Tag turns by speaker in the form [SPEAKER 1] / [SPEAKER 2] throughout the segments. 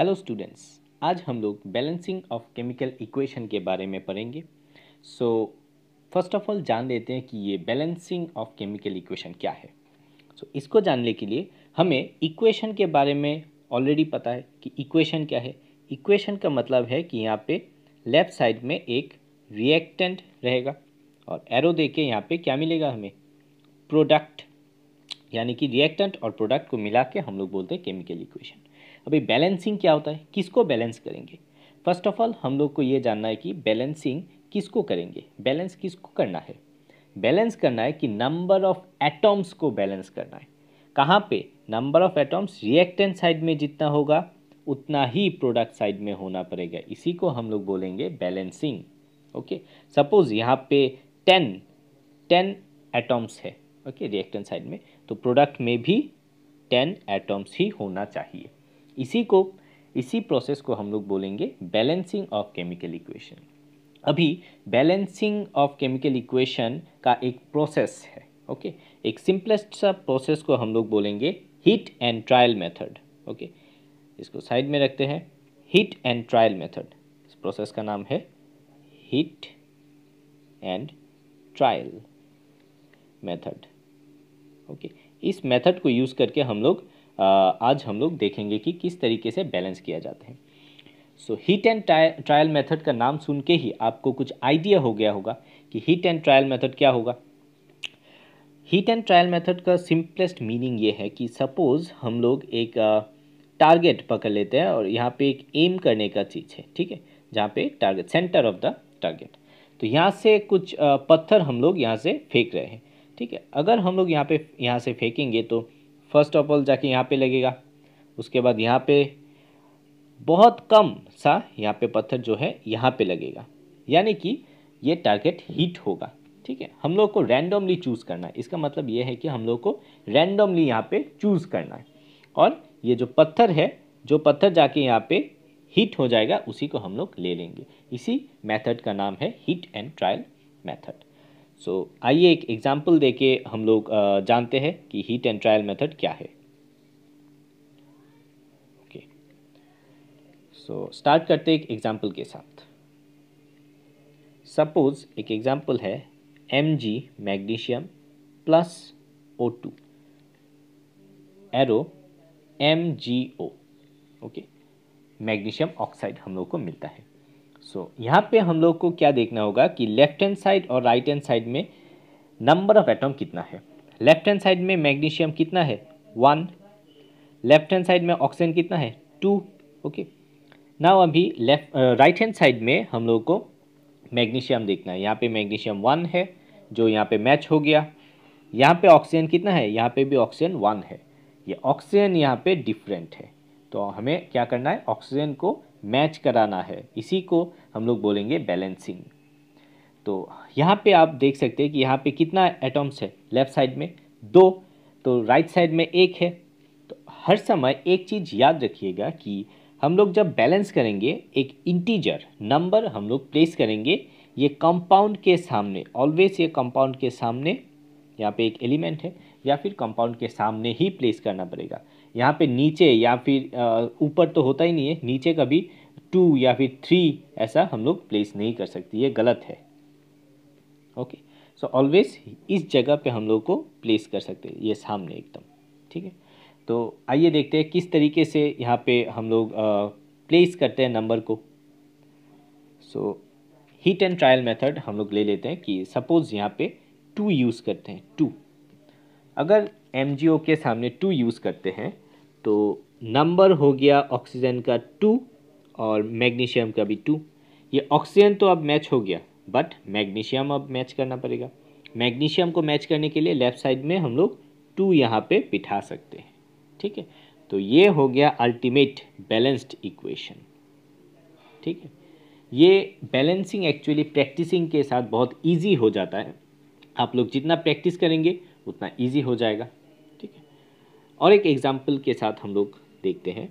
[SPEAKER 1] Hello students आज हम लोग बैलेंसिंग ऑफ केमिकल इक्वेशन के बारे में पढ़ेंगे सो फर्स्ट ऑफ ऑल जान लेते हैं कि ये बैलेंसिंग ऑफ केमिकल इक्वेशन क्या है सो so, इसको जानने के लिए हमें इक्वेशन के बारे में ऑलरेडी पता है कि इक्वेशन क्या है इक्वेशन का मतलब है कि यहाँ पे लेफ़्ट साइड में एक रिएक्टेंट रहेगा और एरो दे के यहाँ पर क्या मिलेगा हमें प्रोडक्ट यानी कि रिएक्टेंट और प्रोडक्ट को मिला के हम लोग बोलते हैं केमिकल इक्वेशन अभी बैलेंसिंग क्या होता है किसको बैलेंस करेंगे फर्स्ट ऑफ ऑल हम लोग को ये जानना है कि बैलेंसिंग किसको करेंगे बैलेंस किसको करना है बैलेंस करना है कि नंबर ऑफ एटॉम्स को बैलेंस करना है कहाँ पे number of atoms reactant side में जितना होगा उतना ही प्रोडक्ट साइड में होना पड़ेगा इसी को हम लोग बोलेंगे बैलेंसिंग ओके सपोज यहाँ पे टेन टेन एटॉम्स है ओके रिएक्टेंट साइड में तो प्रोडक्ट में भी टेन एटॉम्स ही होना चाहिए इसी को इसी प्रोसेस को हम लोग बोलेंगे बैलेंसिंग ऑफ केमिकल इक्वेशन अभी बैलेंसिंग ऑफ केमिकल इक्वेशन का एक प्रोसेस है ओके okay? एक सिंपलेस्ट सा प्रोसेस को हम लोग बोलेंगे hit and trial method okay इसको साइड में रखते हैं हिट एंड ट्रायल मेथड इस प्रोसेस का नाम है hit and trial method okay इस मेथड को यूज़ करके हम लोग आज हम लोग देखेंगे कि किस तरीके से बैलेंस किया जाता है so heat and trial method का नाम सुन के ही आपको कुछ आइडिया हो गया होगा कि हीट एंड ट्रायल मेथड क्या होगा हीट एंड ट्रायल मेथड का सिंपलेस्ट मीनिंग ये है कि सपोज़ हम लोग एक टारगेट पकड़ लेते हैं और यहाँ पे एक एम करने का चीज़ है ठीक है जहाँ पे target centre of the target तो यहाँ से कुछ पत्थर हम लोग यहाँ से फेंक रहे हैं ठीक है अगर हम लोग यहाँ पे यहाँ से फेंकेंगे तो फर्स्ट ऑफ ऑल जाके यहाँ पे लगेगा उसके बाद यहाँ पे बहुत कम सा यहाँ पे पत्थर जो है यहाँ पे लगेगा यानी कि ये टारगेट हिट होगा ठीक है हम लोग को रैंडमली चूज़ करना है इसका मतलब ये है कि हम लोग को रैंडमली यहाँ पे चूज़ करना है और ये जो पत्थर है जो पत्थर जाके यहाँ पे हिट हो जाएगा उसी को हम लोग ले लेंगे इसी मेथड का नाम है hit and trial method so so, आइए एक एग्जाम्पल दे के हम लोग जानते हैं कि हीट एंड ट्रायल मेथड क्या है ओके सो स्टार्ट करते एक एग्जाम्पल के साथ सपोज एक एग्जाम्पल है M G magnesium plus O two arrow M G O okay magnesium oxide हम लोग को मिलता है सो so, यहाँ पे हम लोग को क्या देखना होगा कि लेफ्ट हैंड साइड और राइट हैंड साइड में नंबर ऑफ एटम कितना है लेफ्ट हैंड साइड में मैग्नीशियम कितना है वन लेफ्ट हैंड साइड में ऑक्सीजन कितना है टू ओके नाउ अभी लेफ्ट राइट हैंड साइड में हम लोग को मैग्नीशियम देखना है यहाँ पे मैग्नीशियम वन है जो यहाँ पे मैच हो गया यहाँ पे ऑक्सीजन कितना है यहाँ पे भी ऑक्सीजन वन है ये ऑक्सीजन यहाँ पे डिफरेंट है तो हमें क्या करना है ऑक्सीजन को मैच कराना है इसी को हम लोग बोलेंगे बैलेंसिंग तो यहाँ पे आप देख सकते हैं कि यहाँ पे कितना एटम्स है लेफ़्ट साइड में दो तो राइट साइड में एक है तो हर समय एक चीज़ याद रखिएगा कि हम लोग जब बैलेंस करेंगे एक इंटीजर नंबर हम लोग प्लेस करेंगे ये कंपाउंड के सामने ऑलवेज ये कंपाउंड के सामने यहाँ पे एक एलिमेंट है या फिर कंपाउंड के सामने ही प्लेस करना पड़ेगा यहाँ पे नीचे या फिर ऊपर तो होता ही नहीं है नीचे कभी टू या फिर थ्री ऐसा हम लोग प्लेस नहीं कर सकते ये गलत है ओके सो ऑलवेज इस जगह पे हम लोग को प्लेस कर सकते हैं ये सामने एकदम ठीक है तो आइए देखते हैं किस तरीके से यहाँ पे हम लोग प्लेस करते हैं नंबर को so heat and trial method हम लोग ले लेते हैं कि सपोज़ यहाँ पे टू यूज़ करते हैं टू अगर एम के सामने टू यूज़ करते हैं तो नंबर हो गया ऑक्सीजन का टू और मैग्नीशियम का भी टू ये ऑक्सीजन तो अब मैच हो गया बट मैग्नीशियम अब मैच करना पड़ेगा मैग्नीशियम को मैच करने के लिए लेफ़्ट साइड में हम लोग टू यहाँ पे बिठा सकते हैं ठीक है तो ये हो गया अल्टीमेट बैलेंस्ड इक्वेशन ठीक है ये बैलेंसिंग एक्चुअली प्रैक्टिसिंग के साथ बहुत ईजी हो जाता है आप लोग जितना प्रैक्टिस करेंगे उतना ईजी हो जाएगा और एक एग्ज़ाम्पल के साथ हम लोग देखते हैं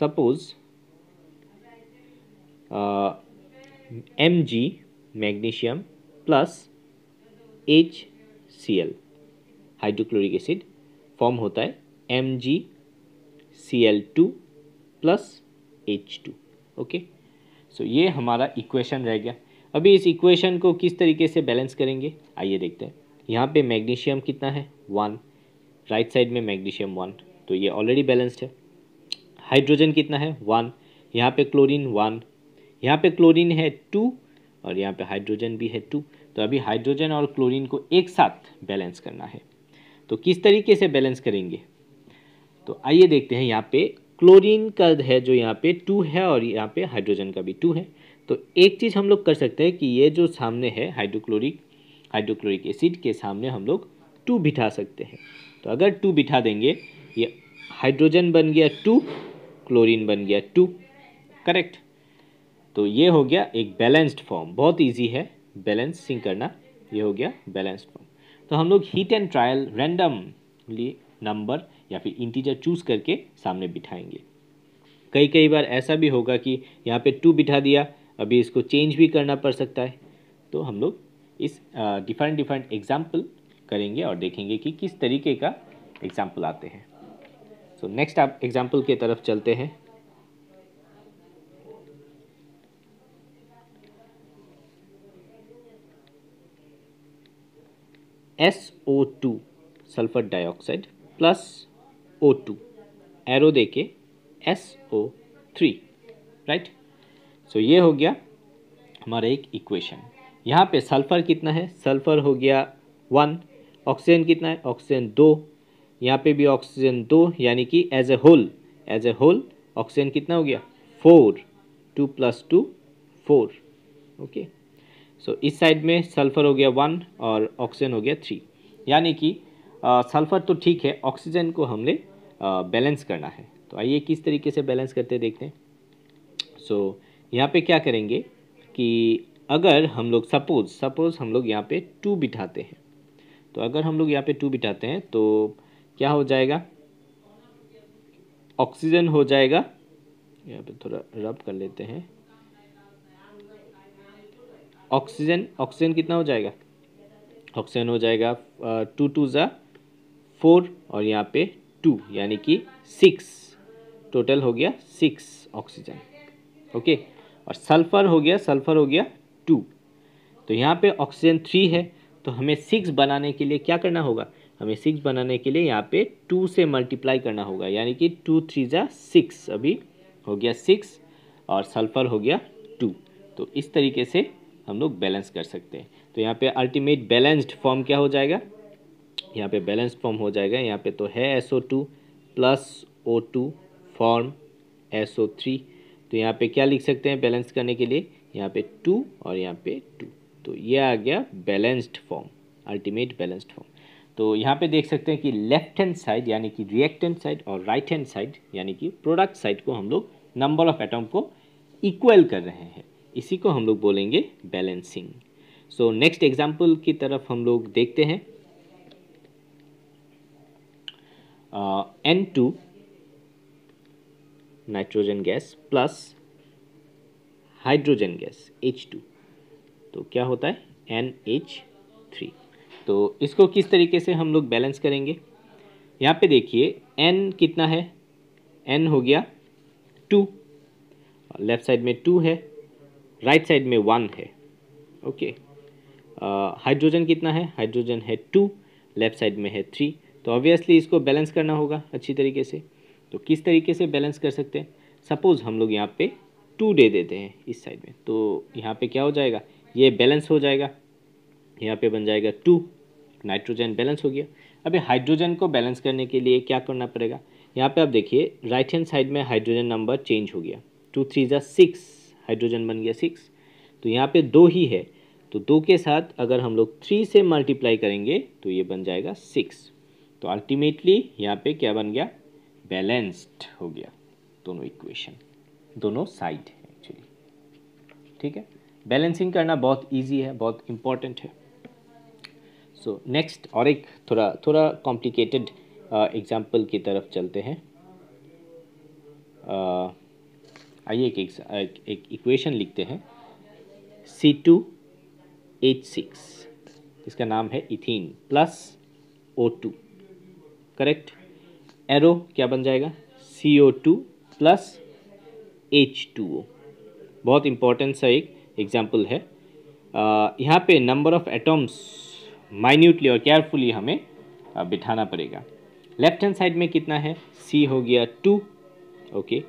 [SPEAKER 1] suppose M G magnesium plus H C L hydrochloric acid form होता है M G C L two plus H two okay so ये हमारा इक्वेशन रह गया अभी इस इक्वेशन को किस तरीके से बैलेंस करेंगे आइए देखते हैं यहाँ पे मैग्नीशियम कितना है वन राइट साइड में मैग्नीशियम वन तो ये ऑलरेडी बैलेंस्ड है हाइड्रोजन कितना है वन यहाँ पे क्लोरीन वन यहाँ पे क्लोरीन है टू और यहाँ पे हाइड्रोजन भी है टू तो अभी हाइड्रोजन और क्लोरीन को एक साथ बैलेंस करना है तो किस तरीके से बैलेंस करेंगे तो आइए देखते हैं यहाँ पे क्लोरीन का है जो यहाँ पे टू है और यहाँ पे हाइड्रोजन का भी टू है तो एक चीज़ हम लोग कर सकते हैं कि ये जो सामने है हाइड्रोक्लोरिक हाइड्रोक्लोरिक एसिड के सामने हम लोग टू बिठा सकते हैं तो अगर टू बिठा देंगे ये हाइड्रोजन बन गया टू क्लोरीन बन गया टू करेक्ट तो ये हो गया एक बैलेंस्ड फॉर्म बहुत इजी है बैलेंसिंग करना ये हो गया बैलेंस्ड फॉर्म तो हम लोग heat and trial randomly number या फिर इंटीजर चूज करके सामने बिठाएंगे कई कई बार ऐसा भी होगा कि यहाँ पे टू बिठा दिया अभी इसको चेंज भी करना पड़ सकता है तो हम लोग इस डिफरेंट डिफरेंट एग्जाम्पल करेंगे और देखेंगे कि किस तरीके का एग्जाम्पल आते हैं सो नेक्स्ट आप एग्जाम्पल के तरफ चलते हैं S O two sulphur dioxide plus O two arrow दे के S O three right so ये हो गया हमारा एक इक्वेशन यहाँ पे सल्फ़र कितना है सल्फ़र हो गया वन ऑक्सीजन कितना है ऑक्सीजन दो यहाँ पे भी ऑक्सीजन दो यानी कि as a whole as a whole oxygen कितना हो गया four two plus two four okay so इस साइड में सल्फर हो गया वन और ऑक्सीजन हो गया थ्री यानी कि सल्फर तो ठीक है ऑक्सीजन को हमने बैलेंस करना है तो आइए किस तरीके से बैलेंस करते देखते हैं सो so, यहाँ पे क्या करेंगे कि अगर हम लोग सपोज सपोज हम लोग यहाँ पे टू बिठाते हैं तो अगर हम लोग यहाँ पे टू बिठाते हैं तो क्या हो जाएगा ऑक्सीजन हो जाएगा यहाँ पे थोड़ा रब कर लेते हैं ऑक्सीजन ऑक्सीजन कितना हो जाएगा ऑक्सीजन हो जाएगा टू टू ज़ा फोर और यहाँ पे टू यानी कि सिक्स टोटल हो गया सिक्स ऑक्सीजन ओके और सल्फ़र हो गया सल्फ़र हो गया टू तो यहाँ पे ऑक्सीजन थ्री है तो हमें सिक्स बनाने के लिए क्या करना होगा हमें सिक्स बनाने के लिए यहाँ पे टू से मल्टीप्लाई करना होगा यानी कि टू थ्री ज़ा सिक्स अभी हो गया सिक्स और सल्फ़र हो गया टू तो इस तरीके से हम लोग बैलेंस कर सकते हैं तो यहाँ पे अल्टीमेट बैलेंस्ड फॉर्म क्या हो जाएगा यहाँ पे बैलेंस फॉर्म हो जाएगा यहाँ पे तो है S O two plus O two form S O three तो यहाँ पे क्या लिख सकते हैं बैलेंस करने के लिए यहाँ पे टू और यहाँ पे टू तो ये आ गया balanced form ultimate balanced form तो यहाँ पे देख सकते हैं कि लेफ्ट हैंड साइड यानी कि रिएक्टेंट साइड और राइट हैंड साइड यानी कि प्रोडक्ट साइड को हम लोग नंबर ऑफ एटम को इक्वल कर रहे हैं इसी को हम लोग बोलेंगे बैलेंसिंग सो नेक्स्ट एग्जाम्पल की तरफ हम लोग देखते हैं N two nitrogen gas plus hydrogen gas H two तो क्या होता है एन एच थ्री तो इसको किस तरीके से हम लोग बैलेंस करेंगे यहाँ पे देखिए एन कितना है एन हो गया टू लेफ्ट साइड में टू है राइट साइड में वन है ओके हाइड्रोजन कितना है हाइड्रोजन है टू लेफ्ट साइड में है थ्री तो ऑब्वियसली इसको बैलेंस करना होगा अच्छी तरीके से तो किस तरीके से बैलेंस कर सकते हैं सपोज़ हम लोग यहाँ पे टू दे देते हैं इस साइड में तो यहाँ पे क्या हो जाएगा ये बैलेंस हो जाएगा यहाँ पे बन जाएगा टू नाइट्रोजन बैलेंस हो गया अब ये हाइड्रोजन को बैलेंस करने के लिए क्या करना पड़ेगा यहाँ पे आप देखिए राइट हैंड साइड में हाइड्रोजन नंबर चेंज हो गया टू थ्री ज़ा सिक्स हाइड्रोजन बन गया सिक्स तो यहाँ पे दो ही है तो दो के साथ अगर हम लोग थ्री से मल्टीप्लाई करेंगे तो ये बन जाएगा सिक्स तो अल्टीमेटली यहाँ पे क्या बन गया बैलेंस्ड हो गया दोनों इक्वेशन दोनों साइड एक्चुअली ठीक है बैलेंसिंग करना बहुत ईजी है बहुत इम्पॉर्टेंट है सो so, नेक्स्ट और एक थोड़ा थोड़ा कॉम्प्लिकेटेड एग्ज़ाम्पल uh, की तरफ चलते हैं uh, आइए एक, एक एक इक्वेशन लिखते हैं सी टू एच सिक्स इसका नाम है ethene plus O two correct arrow क्या बन जाएगा C O two plus H two O बहुत इम्पोर्टेंट सा एक एग्जाम्पल है यहाँ पे नंबर ऑफ एटम्स माइन्यूटली और केयरफुली हमें बिठाना पड़ेगा लेफ्ट हैंड साइड में कितना है सी हो गया टू ओके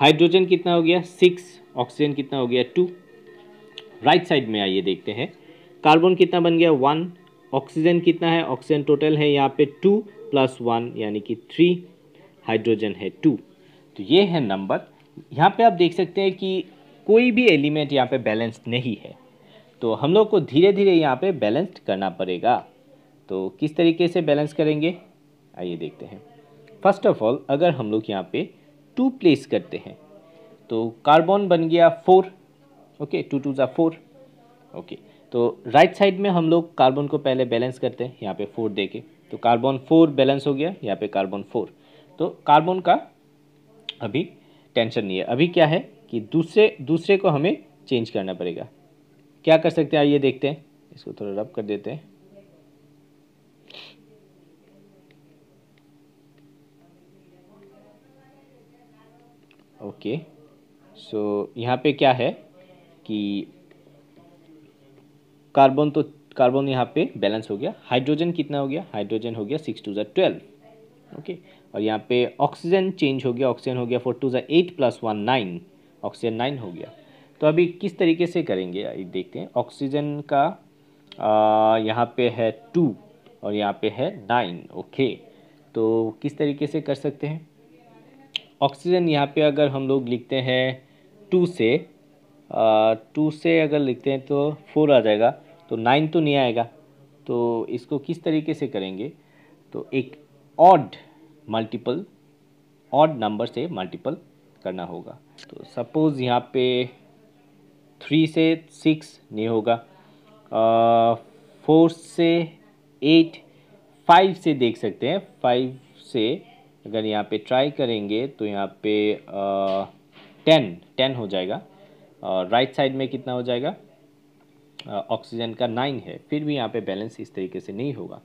[SPEAKER 1] हाइड्रोजन कितना हो गया सिक्स ऑक्सीजन कितना हो गया टू राइट साइड में आइए देखते हैं कार्बन कितना बन गया वन ऑक्सीजन कितना है ऑक्सीजन टोटल है यहाँ पे टू प्लस वन यानी कि थ्री हाइड्रोजन है टू तो ये है नंबर यहाँ पे आप देख सकते हैं कि कोई भी एलिमेंट यहाँ पे बैलेंस्ड नहीं है तो हम लोग को धीरे धीरे यहाँ पे बैलेंस्ड करना पड़ेगा तो किस तरीके से बैलेंस करेंगे आइए देखते हैं फर्स्ट ऑफ ऑल अगर हम लोग यहाँ पे टू प्लेस करते हैं तो कार्बन बन गया फोर ओके टू टू ज़ा फोर ओके तो राइट right साइड में हम लोग कार्बन को पहले बैलेंस करते हैं यहाँ पे फोर दे के तो कार्बन फोर बैलेंस हो गया यहाँ पे कार्बन फोर तो कार्बन का अभी टेंशन नहीं है अभी क्या है कि दूसरे दूसरे को हमें चेंज करना पड़ेगा क्या कर सकते हैं आइए देखते हैं इसको थोड़ा रब कर देते हैं ओके सो यहाँ पे क्या है कि कार्बन तो कार्बन यहाँ पे बैलेंस हो गया हाइड्रोजन कितना हो गया हाइड्रोजन हो गया सिक्स टू ज़ा ट्वेल्व ओके और यहाँ पे ऑक्सीजन चेंज हो गया ऑक्सीजन हो गया फोर टू ज़ा eight plus one nine oxygen nine हो गया तो अभी किस तरीके से करेंगे देखते हैं ऑक्सीजन का यहाँ पे है टू और यहाँ पे है नाइन ओके तो किस तरीके से कर सकते हैं ऑक्सीजन यहाँ पे अगर हम लोग लिखते हैं टू से टू से अगर लिखते हैं तो फोर आ जाएगा तो नाइन तो नहीं आएगा तो इसको किस तरीके से करेंगे तो एक ऑड मल्टीपल ऑड नंबर से मल्टीपल करना होगा तो सपोज़ यहाँ पे थ्री से सिक्स नहीं होगा फोर से एट फाइव से देख सकते हैं फाइव से अगर यहाँ पे ट्राई करेंगे तो यहाँ पे टेन टेन हो जाएगा और राइट साइड में कितना हो जाएगा ऑक्सीजन का नाइन है फिर भी यहाँ पे बैलेंस इस तरीके से नहीं होगा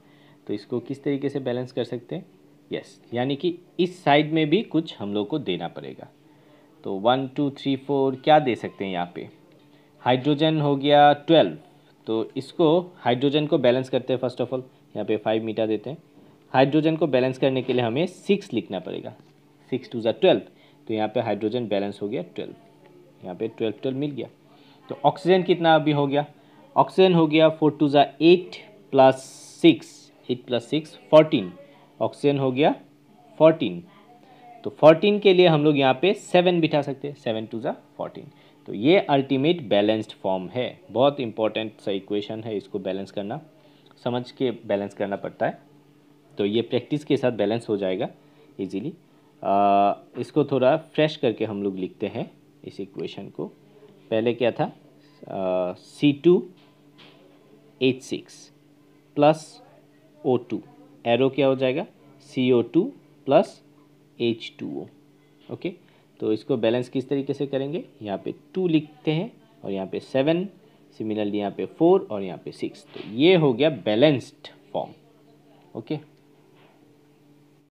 [SPEAKER 1] तो इसको किस तरीके से बैलेंस कर सकते हैं यस यानी कि इस साइड में भी कुछ हम लोग को देना पड़ेगा तो वन टू थ्री फोर क्या दे सकते हैं यहाँ पे हाइड्रोजन हो गया ट्वेल्व तो इसको हाइड्रोजन को बैलेंस करते हैं फर्स्ट ऑफ ऑल यहाँ पे फाइव मीटा देते हैं हाइड्रोजन को बैलेंस करने के लिए हमें सिक्स लिखना पड़ेगा सिक्स टू ज़ा ट्वेल्व तो यहाँ पे हाइड्रोजन बैलेंस हो गया ट्वेल्व यहाँ पे ट्वेल्व ट्वेल्व मिल गया तो ऑक्सीजन कितना अभी हो गया ऑक्सीजन हो गया फोर टू ज़ा eight plus six eight plus six fourteen oxygen हो गया फोर्टीन तो फोर्टीन के लिए हम लोग यहाँ पे सेवन बिठा सकते हैं सेवन टू ज़ा फोर्टीन तो ये अल्टीमेट बैलेंस्ड फॉर्म है बहुत इंपॉर्टेंट सा इक्वेशन है इसको बैलेंस करना समझ के बैलेंस करना पड़ता है तो ये प्रैक्टिस के साथ बैलेंस हो जाएगा इजीली इसको थोड़ा फ्रेश करके हम लोग लिखते हैं इस इक्वेशन को पहले क्या था C two H six plus O two arrow क्या हो जाएगा C O two plus H two O okay तो इसको बैलेंस किस तरीके से करेंगे यहाँ पे टू लिखते हैं और यहाँ पे सेवन सिमिलरली यहाँ पे फोर और यहाँ पे सिक्स तो ये हो गया बैलेंस्ड फॉर्म ओके